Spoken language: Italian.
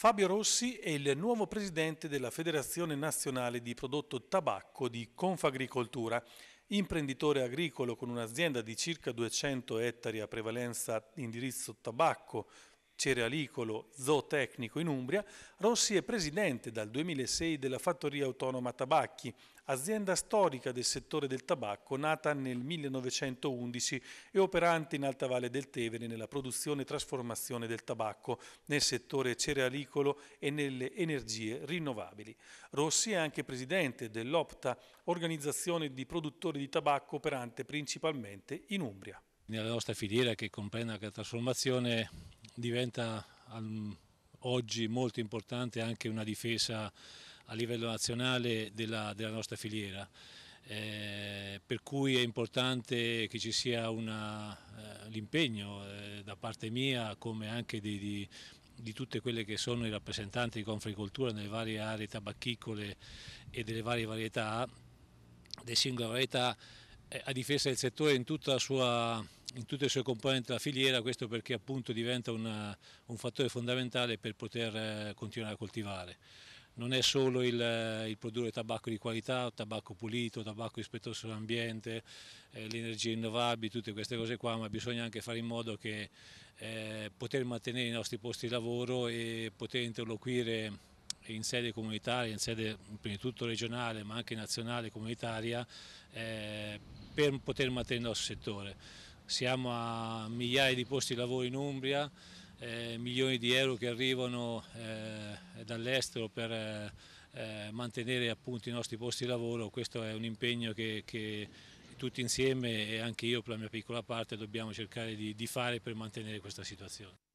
Fabio Rossi è il nuovo presidente della Federazione Nazionale di Prodotto Tabacco di Confagricoltura, imprenditore agricolo con un'azienda di circa 200 ettari a prevalenza indirizzo tabacco cerealicolo zootecnico in Umbria, Rossi è presidente dal 2006 della Fattoria Autonoma Tabacchi, azienda storica del settore del tabacco nata nel 1911 e operante in Alta Valle del Tevere nella produzione e trasformazione del tabacco, nel settore cerealicolo e nelle energie rinnovabili. Rossi è anche presidente dell'OPTA, organizzazione di produttori di tabacco operante principalmente in Umbria. Nella nostra filiera che comprende anche la trasformazione diventa um, oggi molto importante anche una difesa a livello nazionale della, della nostra filiera. Eh, per cui è importante che ci sia eh, l'impegno eh, da parte mia come anche di, di, di, tutte quelle che sono i rappresentanti di Confricoltura nelle varie aree tabacchicole e delle varie varietà, delle singole varietà, eh, a difesa del settore in tutta la sua in tutte le sue componenti della filiera, questo perché appunto diventa una, un fattore fondamentale per poter eh, continuare a coltivare. Non è solo il, eh, il produrre tabacco di qualità, tabacco pulito, tabacco rispettoso all'ambiente, eh, le energie rinnovabili, tutte queste cose qua, ma bisogna anche fare in modo che eh, poter mantenere i nostri posti di lavoro e poter interloquire in sede comunitaria, in sede prima di tutto regionale ma anche nazionale e comunitaria eh, per poter mantenere il nostro settore siamo a migliaia di posti di lavoro in Umbria, eh, milioni di euro che arrivano eh, dall'estero per eh, eh, mantenere appunto i nostri posti di lavoro, questo è un impegno che, che, tutti insieme e anche io per la mia piccola parte dobbiamo cercare di, di fare per mantenere questa situazione.